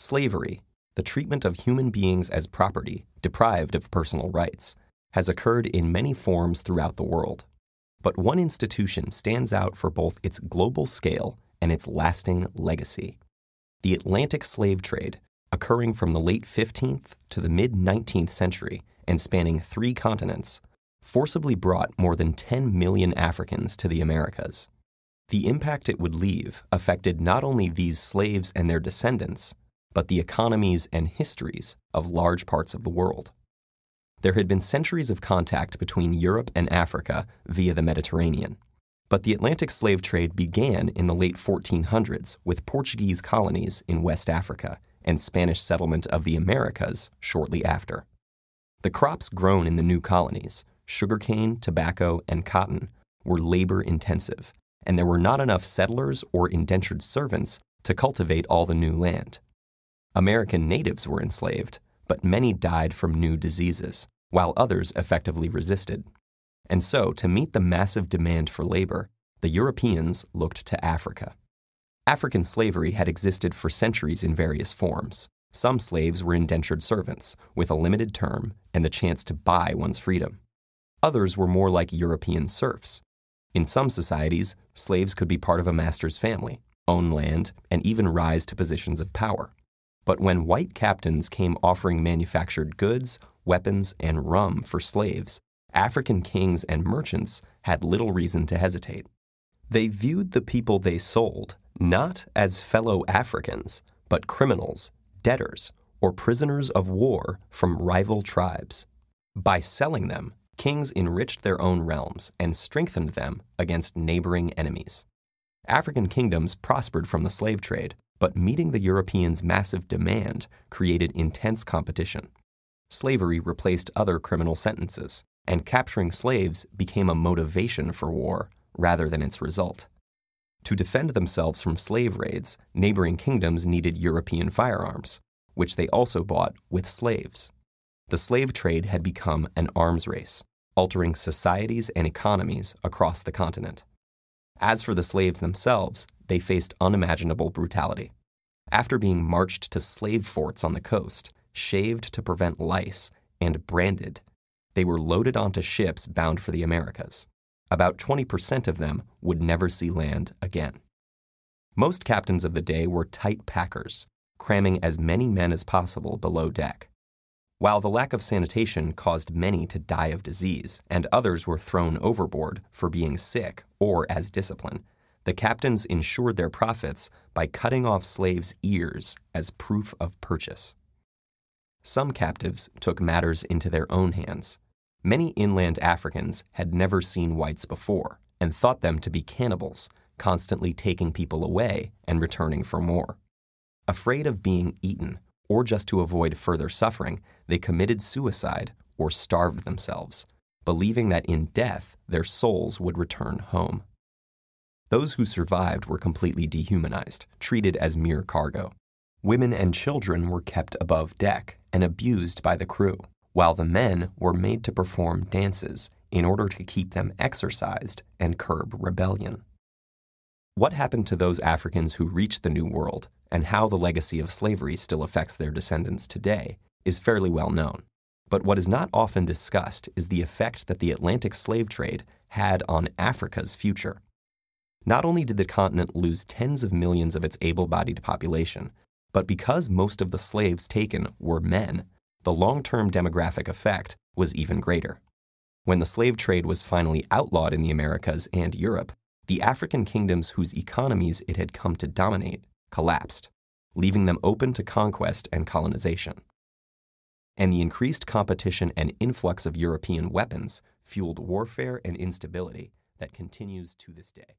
slavery, the treatment of human beings as property, deprived of personal rights, has occurred in many forms throughout the world. But one institution stands out for both its global scale and its lasting legacy. The Atlantic slave trade, occurring from the late 15th to the mid 19th century and spanning three continents, forcibly brought more than 10 million Africans to the Americas. The impact it would leave affected not only these slaves and their descendants, but the economies and histories of large parts of the world. There had been centuries of contact between Europe and Africa via the Mediterranean, but the Atlantic slave trade began in the late 1400s with Portuguese colonies in West Africa and Spanish settlement of the Americas shortly after. The crops grown in the new colonies, sugarcane, tobacco, and cotton, were labor intensive, and there were not enough settlers or indentured servants to cultivate all the new land. American natives were enslaved, but many died from new diseases, while others effectively resisted. And so, to meet the massive demand for labor, the Europeans looked to Africa. African slavery had existed for centuries in various forms. Some slaves were indentured servants, with a limited term and the chance to buy one's freedom. Others were more like European serfs. In some societies, slaves could be part of a master's family, own land, and even rise to positions of power. But when white captains came offering manufactured goods, weapons, and rum for slaves, African kings and merchants had little reason to hesitate. They viewed the people they sold not as fellow Africans, but criminals, debtors, or prisoners of war from rival tribes. By selling them, kings enriched their own realms and strengthened them against neighboring enemies. African kingdoms prospered from the slave trade, but meeting the Europeans' massive demand created intense competition. Slavery replaced other criminal sentences, and capturing slaves became a motivation for war rather than its result. To defend themselves from slave raids, neighboring kingdoms needed European firearms, which they also bought with slaves. The slave trade had become an arms race, altering societies and economies across the continent. As for the slaves themselves, they faced unimaginable brutality. After being marched to slave forts on the coast, shaved to prevent lice, and branded, they were loaded onto ships bound for the Americas. About 20% of them would never see land again. Most captains of the day were tight packers, cramming as many men as possible below deck while the lack of sanitation caused many to die of disease, and others were thrown overboard for being sick or as discipline, the captains insured their profits by cutting off slaves' ears as proof of purchase. Some captives took matters into their own hands. Many inland Africans had never seen whites before and thought them to be cannibals, constantly taking people away and returning for more. Afraid of being eaten or just to avoid further suffering, they committed suicide or starved themselves, believing that in death their souls would return home. Those who survived were completely dehumanized, treated as mere cargo. Women and children were kept above deck and abused by the crew, while the men were made to perform dances in order to keep them exercised and curb rebellion. What happened to those Africans who reached the New World and how the legacy of slavery still affects their descendants today, is fairly well known. But what is not often discussed is the effect that the Atlantic slave trade had on Africa's future. Not only did the continent lose tens of millions of its able bodied population, but because most of the slaves taken were men, the long term demographic effect was even greater. When the slave trade was finally outlawed in the Americas and Europe, the African kingdoms whose economies it had come to dominate collapsed, leaving them open to conquest and colonization. And the increased competition and influx of European weapons fueled warfare and instability that continues to this day.